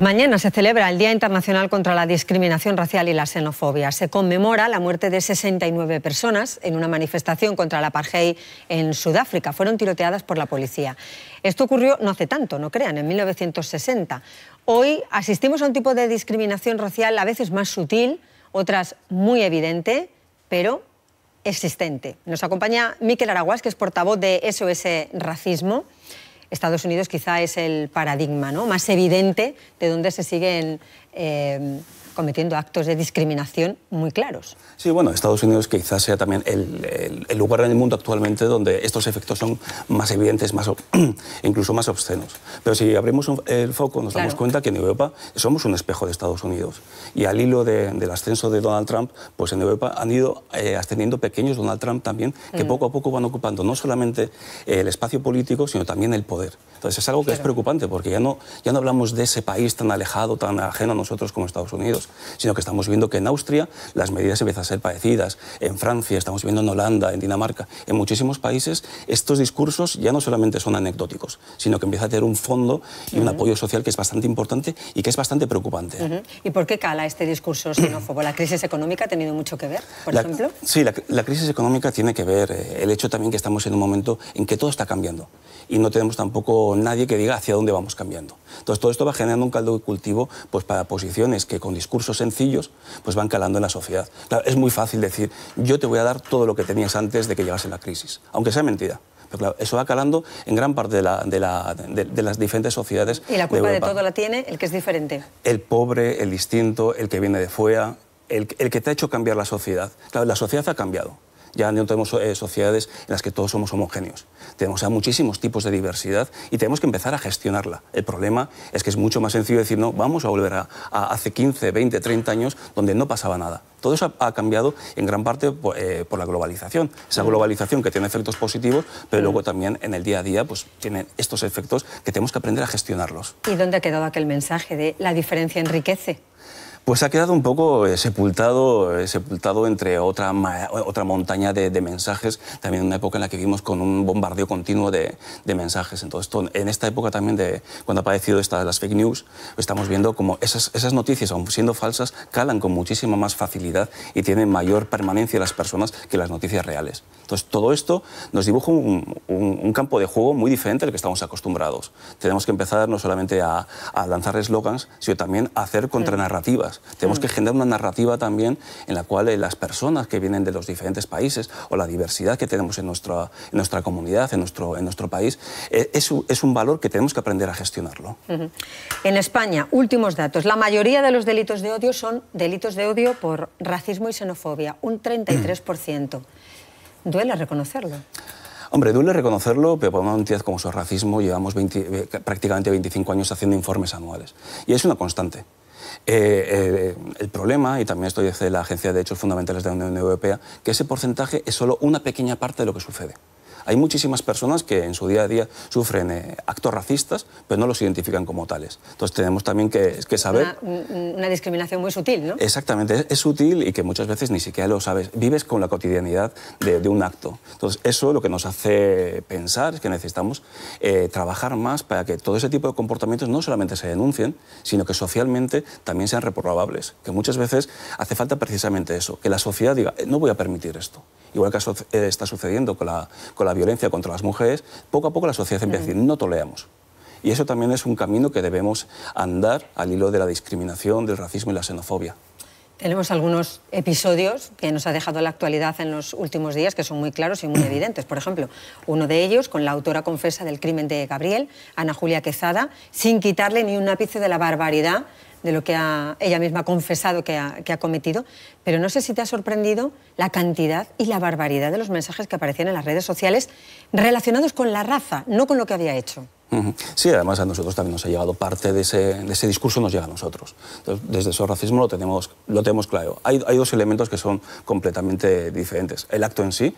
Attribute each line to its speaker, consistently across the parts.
Speaker 1: Mañana se celebra el Día Internacional contra la Discriminación Racial y la Xenofobia. Se conmemora la muerte de 69 personas en una manifestación contra la apartheid en Sudáfrica. Fueron tiroteadas por la policía. Esto ocurrió no hace tanto, no crean, en 1960. Hoy asistimos a un tipo de discriminación racial a veces más sutil, otras muy evidente, pero existente. Nos acompaña Miquel Araguas, que es portavoz de SOS Racismo. Estados Unidos quizá es el paradigma ¿no? más evidente de dónde se siguen eh, cometiendo actos de discriminación muy claros.
Speaker 2: Sí, bueno, Estados Unidos quizás sea también el, lugar en el mundo actualmente donde estos efectos son más evidentes, más, incluso más obscenos. Pero si abrimos el foco, nos damos cuenta que en Europa somos un espejo de Estados Unidos. Y al hilo del ascenso de Donald Trump, pues en Europa han ido eh, ascendiendo pequeños Donald Trump también, que mm. poco a poco van ocupando no solamente el espacio político, sino también el poder. Entonces es algo que es preocupante, porque ya no, ya no hablamos de ese país tan alejado, tan ajeno a nosotros como Estados Unidos sino que estamos viendo que en Austria las medidas empiezan a ser parecidas, en Francia, estamos viendo en Holanda, en Dinamarca, en muchísimos países, estos discursos ya no solamente son anecdóticos, sino que empieza a tener un fondo y un apoyo social que es bastante importante y que es bastante preocupante.
Speaker 1: ¿Y por qué cala este discurso xenófobo? ¿La crisis económica ha tenido mucho que ver, por ejemplo?
Speaker 2: Sí, la, crisis económica tiene que ver. Eh, el hecho también que estamos en un momento en que todo está cambiando y no tenemos tampoco nadie que diga hacia dónde vamos cambiando. Entonces todo esto va generando un caldo de cultivo pues, para posiciones que con discursos cursos sencillos, pues van calando en la sociedad. Claro, es muy fácil decir, yo te voy a dar todo lo que tenías antes de que llegase la crisis, aunque sea mentira. Pero claro, eso va calando en gran parte de, la, de, la, de, las diferentes sociedades. ¿Y la culpa de, todo
Speaker 1: la tiene el que es diferente?
Speaker 2: El pobre, el distinto, el que viene de fuera, el que te ha hecho cambiar la sociedad. Claro, la sociedad ha cambiado ya no tenemos eh, sociedades en las que todos somos homogéneos. Tenemos a muchísimos tipos de diversidad y tenemos que empezar a gestionarla. El problema es que es mucho más sencillo decir, no, vamos a volver a, hace 15, 20, 30 años donde no pasaba nada. Todo eso ha, cambiado en gran parte por, eh, la globalización. Esa globalización que tiene efectos positivos, pero luego también en el día a día pues, tiene estos efectos que tenemos que aprender a gestionarlos.
Speaker 1: ¿Y dónde ha quedado aquel mensaje de la diferencia enriquece?
Speaker 2: Pues ha quedado un poco eh, sepultado, eh, sepultado entre otra, otra montaña de, mensajes, también en una época en la que vivimos con un bombardeo continuo de, mensajes. Entonces, en esta época también de cuando ha aparecido las fake news, estamos viendo como esas, noticias, aun siendo falsas, calan con muchísima más facilidad y tienen mayor permanencia las personas que las noticias reales. Entonces, todo esto nos dibuja un, campo de juego muy diferente al que estamos acostumbrados. Tenemos que empezar no solamente a, lanzar eslogans, sino también a hacer contranarrativas tenemos que mm. generar una narrativa también en la cual eh, las personas que vienen de los diferentes países o la diversidad que tenemos en nuestra, en nuestra comunidad, en nuestro, en nuestro país, eh, es, es un valor que tenemos que aprender a gestionarlo.
Speaker 1: En España, últimos datos, la mayoría de los delitos de odio son delitos de odio por racismo y xenofobia, un 33%. Mm. ¿Duele reconocerlo?
Speaker 2: Hombre, duele reconocerlo, pero por una entidad como su racismo llevamos eh, prácticamente 25 años haciendo informes anuales. Y es una constante. Eh, eh, el problema, y también esto dice la Agencia de Hechos Fundamentales de la Unión Europea, que ese porcentaje es solo una pequeña parte de lo que sucede. Hay muchísimas personas que en su día a día sufren eh, actos racistas, pero no los identifican como tales. Entonces tenemos también que, que saber...
Speaker 1: Una, discriminación muy sutil, ¿no?
Speaker 2: Exactamente, es, sutil y que muchas veces ni siquiera lo sabes. Vives con la cotidianidad de, un acto. Entonces eso lo que nos hace pensar es que necesitamos eh, trabajar más para que todo ese tipo de comportamientos no solamente se denuncien, sino que socialmente también sean reprobables. Que muchas veces hace falta precisamente eso, que la sociedad diga, eh, no voy a permitir esto. Igual que está sucediendo con la, con la violencia contra las mujeres, poco a poco la sociedad empieza a decir, no toleamos. Y eso también es un camino que debemos andar al hilo de la discriminación, del racismo y la xenofobia.
Speaker 1: Tenemos algunos episodios que nos ha dejado la actualidad en los últimos días que son muy claros y muy evidentes. Por ejemplo, uno de ellos con la autora confesa del crimen de Gabriel, Ana Julia Quezada, sin quitarle ni un ápice de la barbaridad de lo que ella misma ha confesado que ha, cometido, pero no sé si te ha sorprendido la cantidad y la barbaridad de los mensajes que aparecían en las redes sociales relacionados con la raza, no con lo que había hecho.
Speaker 2: Sí, además a nosotros también nos ha llegado parte de ese, discurso, nos llega a nosotros. desde eso racismo lo tenemos, claro. Hay, dos elementos que son completamente diferentes. El acto en sí,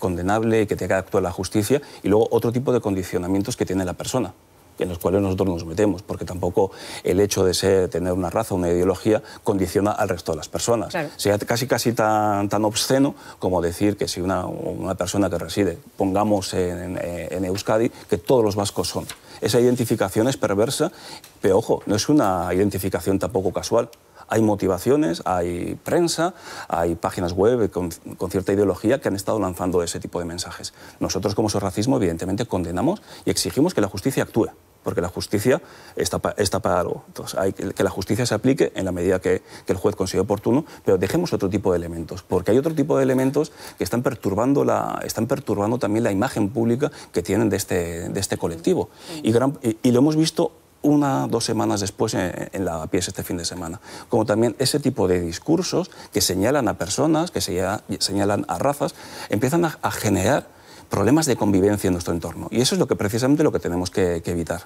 Speaker 2: condenable, y que tenga que actuar la justicia, y luego otro tipo de condicionamientos que tiene la persona en los cuales nosotros nos metemos, porque tampoco el hecho de ser, tener una raza, una ideología, condiciona al resto de las personas. Sea casi, casi tan, tan obsceno como decir que si una, persona que reside, pongamos en, Euskadi, que todos los vascos son. Esa identificación es perversa, pero ojo, no es una identificación tampoco casual. Hay motivaciones, hay prensa, hay páginas web con, cierta ideología que han estado lanzando ese tipo de mensajes. Nosotros como Sorracismo evidentemente condenamos y exigimos que la justicia actúe porque la justicia está, para algo. hay que, la justicia se aplique en la medida que, el juez considere oportuno, pero dejemos otro tipo de elementos, porque hay otro tipo de elementos que están perturbando, la, están perturbando también la imagen pública que tienen de este, de este colectivo. y, lo hemos visto una, dos semanas después en, la pieza este fin de semana. Como también ese tipo de discursos que señalan a personas, que señalan a razas, empiezan a, generar problemas de convivencia en nuestro entorno. Y eso es lo que precisamente lo que tenemos que, evitar.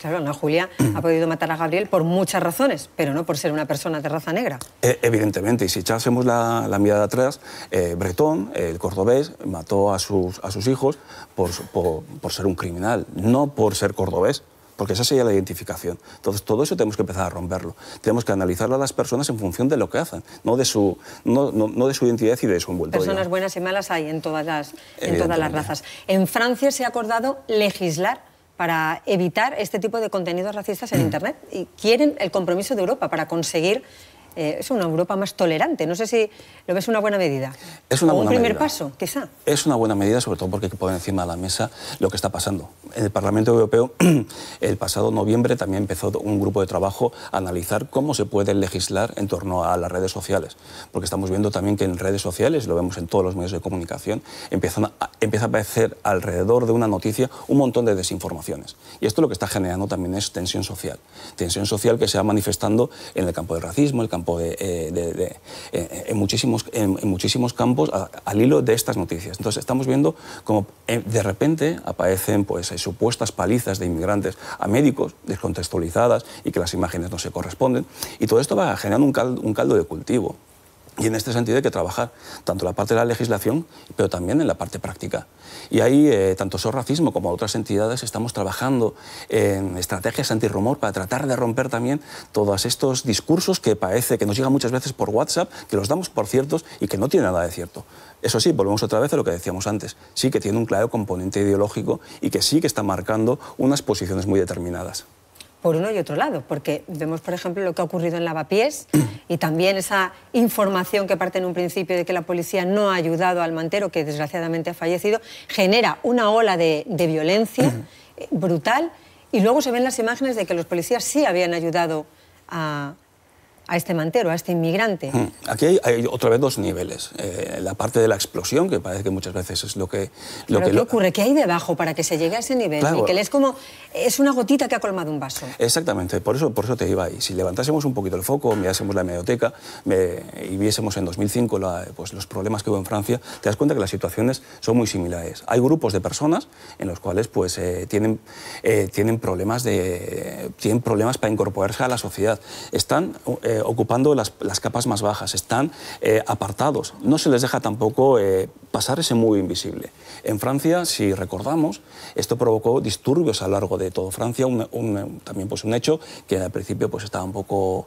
Speaker 1: Claro, no, Julia ha podido matar a Gabriel por muchas razones, pero no por ser una persona de raza negra.
Speaker 2: Eh, evidentemente, y si echásemos la, la mirada atrás, eh, Bretón, el cordobés, mató a sus, a sus hijos por, por, por ser un criminal, no por ser cordobés porque esa sería la identificación. Entonces, todo eso tenemos que empezar a romperlo. Tenemos que analizar a las personas en función de lo que hacen, no de su, no, de su identidad y de su envoltorio. Personas
Speaker 1: buenas y malas hay en todas, las, en todas las razas. En Francia se ha acordado legislar para evitar este tipo de contenidos racistas en mm. Internet y quieren el compromiso de Europa para conseguir eh, es una Europa más tolerante. No sé si lo ves una buena medida.
Speaker 2: Es una o buena un primer
Speaker 1: paso, quizá.
Speaker 2: Es una buena medida, sobre todo porque hay que poner encima de la mesa lo que está pasando. En el Parlamento Europeo, el pasado noviembre, también empezó un grupo de trabajo a analizar cómo se puede legislar en torno a las redes sociales. Porque estamos viendo también que en redes sociales, lo vemos en todos los medios de comunicación, empiezan a, empieza a aparecer alrededor de una noticia un montón de desinformaciones. Y esto lo que está generando también es tensión social. Tensión social que se va manifestando en el campo del racismo, el campo eh, eh, en, muchísimos, campos al hilo de estas noticias. Entonces estamos viendo cómo eh, de repente aparecen pues, supuestas palizas de inmigrantes a médicos descontextualizadas y que las imágenes no se corresponden. Y todo esto va generando un caldo de cultivo. Y en este sentido hay que trabajar, tanto en la parte de la legislación, pero también en la parte práctica. Y ahí, eh, tanto sobre Racismo como otras entidades, estamos trabajando en estrategias antirrumor para tratar de romper también todos estos discursos que parece que nos llegan muchas veces por WhatsApp, que los damos por ciertos y que no tienen nada de cierto. Eso sí, volvemos otra vez a lo que decíamos antes, sí que tiene un claro componente ideológico y que sí que está marcando unas posiciones muy determinadas
Speaker 1: por uno y otro lado, porque vemos, por ejemplo, lo que ha ocurrido en Lavapiés y también esa información que parte en un principio de que la policía no ha ayudado al mantero, que desgraciadamente ha fallecido, genera una ola de, de violencia eh, brutal y luego se ven las imágenes de que los policías sí habían ayudado a a este mantero, a este inmigrante? Mm.
Speaker 2: Aquí hay, otra vez dos niveles. Eh, la parte de la explosión, que parece que muchas veces es lo que... Lo que qué
Speaker 1: ocurre? ¿Qué hay debajo para que se llegue a ese nivel? que Miquel, es como... es una gotita que ha colmado un vaso.
Speaker 2: Exactamente, por eso, por eso te iba ahí. Si levantásemos un poquito el foco, mirásemos la medioteca y viésemos en 2005 pues, los problemas que hubo en Francia, te das cuenta que las situaciones son muy similares. Hay grupos de personas en los cuales pues, eh, tienen, eh, tienen, problemas de, tienen problemas para incorporarse a la sociedad. Están... Eh, ocupando las, capas más bajas, están eh, apartados. No se les deja tampoco eh, pasar ese muro invisible. En Francia, si recordamos, esto provocó disturbios a lo largo de todo Francia, un, también pues un hecho que al principio pues estaba un poco,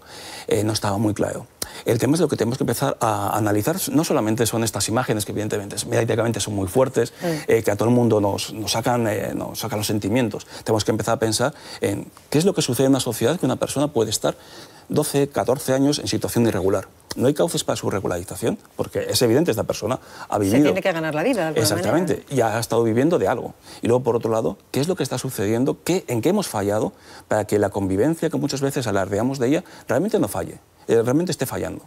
Speaker 2: no estaba muy claro. El tema es lo que tenemos que empezar a analizar. No solamente son estas imágenes que evidentemente mediáticamente son muy fuertes, que a todo el mundo nos, sacan, nos sacan los sentimientos. Tenemos que empezar a pensar en qué es lo que sucede en una sociedad que una persona puede estar 12, 14 años en situación irregular. No hay cauces para su regularización, porque es evidente, esta persona ha vivido... Se tiene
Speaker 1: que ganar la vida. De exactamente,
Speaker 2: manera. y ha estado viviendo de algo. Y luego, por otro lado, ¿qué es lo que está sucediendo? ¿Qué, ¿En qué hemos fallado para que la convivencia, que muchas veces alardeamos de ella, realmente no falle, eh, realmente esté fallando?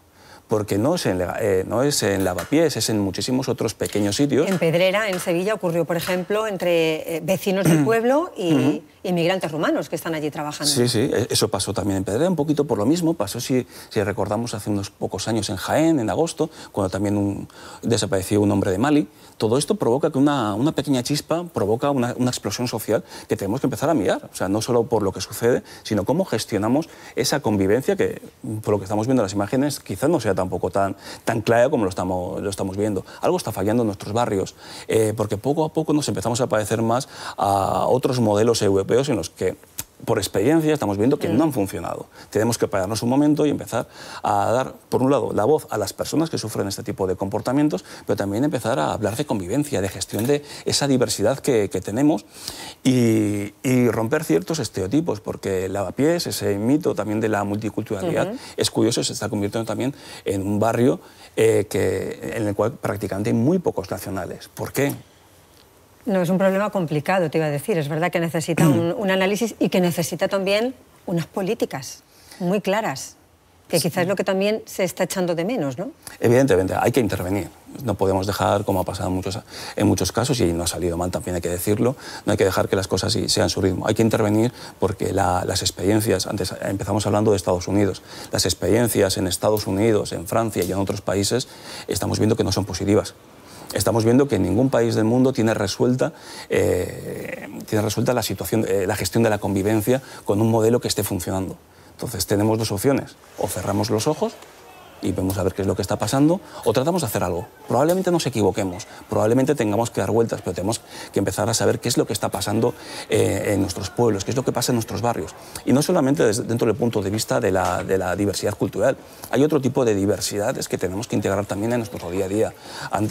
Speaker 2: porque no es en, eh, no es en Lavapiés, es en muchísimos otros pequeños sitios. En
Speaker 1: Pedrera, en Sevilla, ocurrió, por ejemplo, entre eh, vecinos del pueblo y inmigrantes rumanos que están allí trabajando. Sí,
Speaker 2: sí, e-, eso pasó también en Pedrera, un poquito por lo mismo. Pasó, si, si recordamos, hace unos pocos años en Jaén, en agosto, cuando también desapareció un hombre de Mali. Todo esto provoca que una, pequeña chispa provoca una, explosión social que tenemos que empezar a mirar. O sea, no solo por lo que sucede, sino cómo gestionamos esa convivencia que, por lo que estamos viendo en las imágenes, quizás no sea tampoco tan, tan clara como lo estamos, lo estamos viendo. Algo está fallando en nuestros barrios, eh, porque poco a poco nos empezamos a parecer más a otros modelos europeos en los que por experiencia estamos viendo que no han mm. funcionado. Tenemos que pararnos un momento y empezar a dar, por un lado, la voz a las personas que sufren este tipo de comportamientos, pero también empezar a hablar de convivencia, de gestión de esa diversidad que, tenemos y, romper ciertos estereotipos, porque Lavapiés, ese mito también de la multiculturalidad, es curioso, se está convirtiendo también en un barrio eh, en el cual prácticamente hay muy pocos nacionales. ¿Por qué?
Speaker 1: No, es un problema complicado, te iba a decir. Es verdad que necesita un, análisis y que necesita también unas políticas muy claras, que quizás es lo que también se está echando de menos, ¿no?
Speaker 2: Evidentemente, hay que intervenir. No podemos dejar, como ha pasado en muchos, casos, y no ha salido mal también hay que decirlo, no hay que dejar que las cosas sean su ritmo. Hay que intervenir porque las experiencias, antes empezamos hablando de Estados Unidos, las experiencias en Estados Unidos, en Francia y en otros países, estamos viendo que no son positivas estamos viendo que ningún país del mundo tiene resuelta, eh, tiene resuelta la, situación, eh, la gestión de la convivencia con un modelo que esté funcionando. Entonces tenemos dos opciones, o cerramos los ojos y vemos a ver qué es lo que está pasando, o tratamos de hacer algo. Probablemente nos equivoquemos, probablemente tengamos que dar vueltas, pero tenemos que empezar a saber qué es lo que está pasando eh, en nuestros pueblos, qué es lo que pasa en nuestros barrios. Y no solamente desde, dentro del punto de vista de la, de la, diversidad cultural, hay otro tipo de diversidades que tenemos que integrar también en nuestro día a día.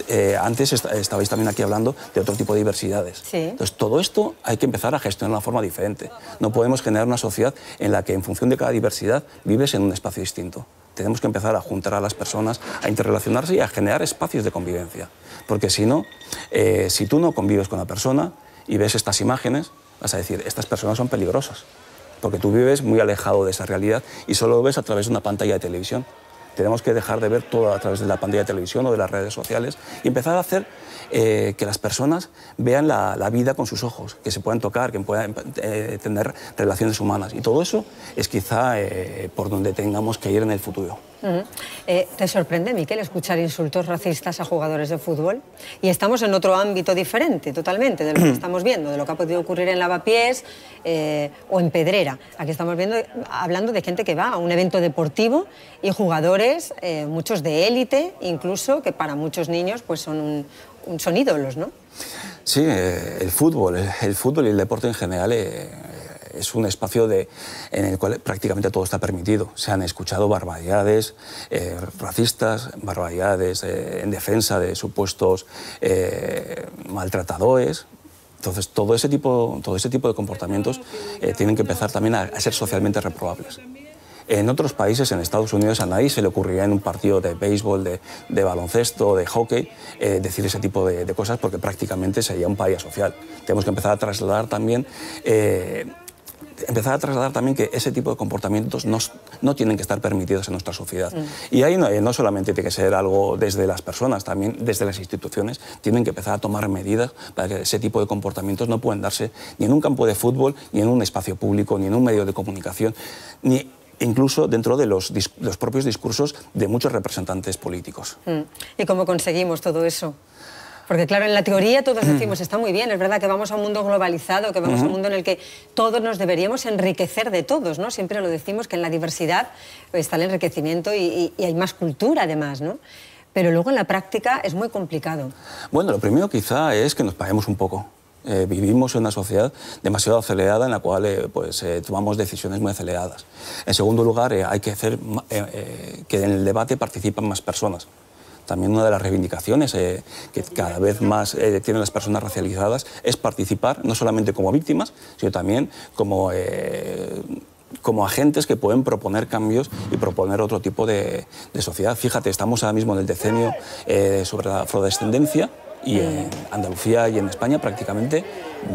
Speaker 2: Eh, antes estabais también aquí hablando de otro tipo de diversidades. Entonces, todo esto hay que empezar a gestionar de una forma diferente. No podemos generar una sociedad en la que en función de cada diversidad vives en un espacio distinto tenemos que empezar a juntar a las personas, a interrelacionarse y a generar espacios de convivencia. Porque si no, eh, si tú no convives con la persona y ves estas imágenes, vas a decir, estas personas son peligrosas, porque tú vives muy alejado de esa realidad y solo lo ves a través de una pantalla de televisión. Tenemos que dejar de ver todo a través de la pantalla de televisión o de las redes sociales y empezar a hacer eh, que las personas vean la, vida con sus ojos, que se puedan tocar, que puedan eh, tener relaciones humanas. Y todo eso es quizá eh, por donde tengamos que ir en el futuro.
Speaker 1: ¿Te sorprende, Miquel, escuchar insultos racistas a jugadores de fútbol? Y estamos en otro ámbito diferente, totalmente, de lo que estamos viendo, de lo que ha podido ocurrir en Lavapiés o en Pedrera. Aquí estamos viendo, hablando de gente que va a un evento deportivo y jugadores, muchos de élite incluso, que para muchos niños pues son un, son ídolos, ¿no?
Speaker 2: Sí, eh, el fútbol, el fútbol y el deporte en general eh, eh, es un espacio de, en el cual prácticamente todo está permitido. Se han escuchado barbaridades racistas, barbaridades en defensa de supuestos maltratadores. Entonces, todo ese tipo, todo ese tipo de comportamientos tienen que empezar también a ser socialmente reprobables. En otros países, en Estados Unidos, a nadie se le ocurriría en un partido de béisbol, de, baloncesto, de hockey, eh, decir ese tipo de, cosas porque prácticamente sería un país social. Tenemos que empezar a trasladar también... Eh, empezar a trasladar también que ese tipo de comportamientos no, tienen que estar permitidos en nuestra sociedad. Mm. Y ahí no, eh, no, solamente tiene que ser algo desde las personas, también desde las instituciones tienen que empezar a tomar medidas para que ese tipo de comportamientos no puedan darse ni en un campo de fútbol, ni en un espacio público, ni en un medio de comunicación, ni incluso dentro de los, propios discursos de muchos representantes políticos.
Speaker 1: Mm. ¿Y cómo conseguimos todo eso? Porque claro, en la teoría todos mm. decimos, está muy bien, es verdad que vamos a un mundo globalizado, que vamos a un mundo en el que todos nos deberíamos enriquecer de todos, ¿no? Siempre lo decimos, que en la diversidad está el enriquecimiento y, hay más cultura además, ¿no? Pero luego en la práctica es muy complicado.
Speaker 2: Bueno, lo primero quizá es que nos paguemos un poco. Eh, vivimos en una sociedad demasiado acelerada en la cual eh, pues, eh, tomamos decisiones muy aceleradas. En segundo lugar, hay que hacer que en el debate participen más personas. También una de las reivindicaciones que cada vez más tienen las personas racializadas es participar no solamente como víctimas, sino también como como agentes que pueden proponer cambios y proponer otro tipo de, sociedad. Fíjate, estamos ahora mismo en el decenio sobre la afrodescendencia y en eh. Andalucía y en España prácticamente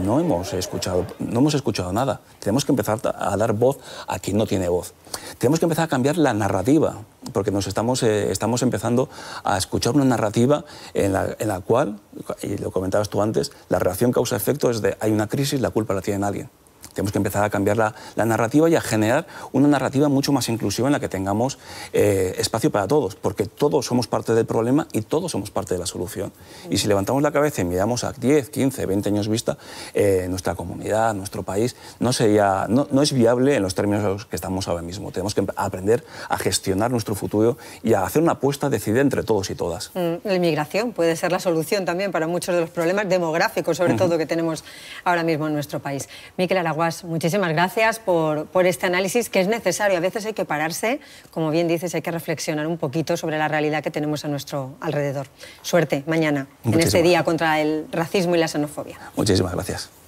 Speaker 2: no hemos escuchado, no hemos escuchado nada. Tenemos que empezar a dar voz a quien no tiene voz. Tenemos que empezar a cambiar la narrativa, porque nos estamos, eh, empezando a escuchar una narrativa en la, en la cual, y lo comentabas tú antes, la relación causa-efecto es de hay una crisis, la culpa la tiene alguien. Tenemos que empezar a cambiar la, narrativa y a generar una narrativa mucho más inclusiva en la que tengamos eh, espacio para todos, porque todos somos parte del problema y todos somos parte de la solución. Y si levantamos la cabeza y miramos a 10, 15, 20 años vista, eh, nuestra comunidad, nuestro país, no, sería, no, no es viable en los términos en los que estamos ahora mismo. Tenemos que aprender a gestionar nuestro futuro y a hacer una apuesta decidida entre todos y todas.
Speaker 1: Mm, la inmigración puede ser la solución también para muchos de los problemas demográficos, sobre todo, que tenemos ahora mismo en nuestro país. Miquel muchísimas gracias por, este análisis que es necesario. A veces hay que pararse, como bien dices, hay que reflexionar un poquito sobre la realidad que tenemos a nuestro alrededor. Suerte mañana, en este día contra el racismo y la xenofobia.
Speaker 2: Muchísimas gracias.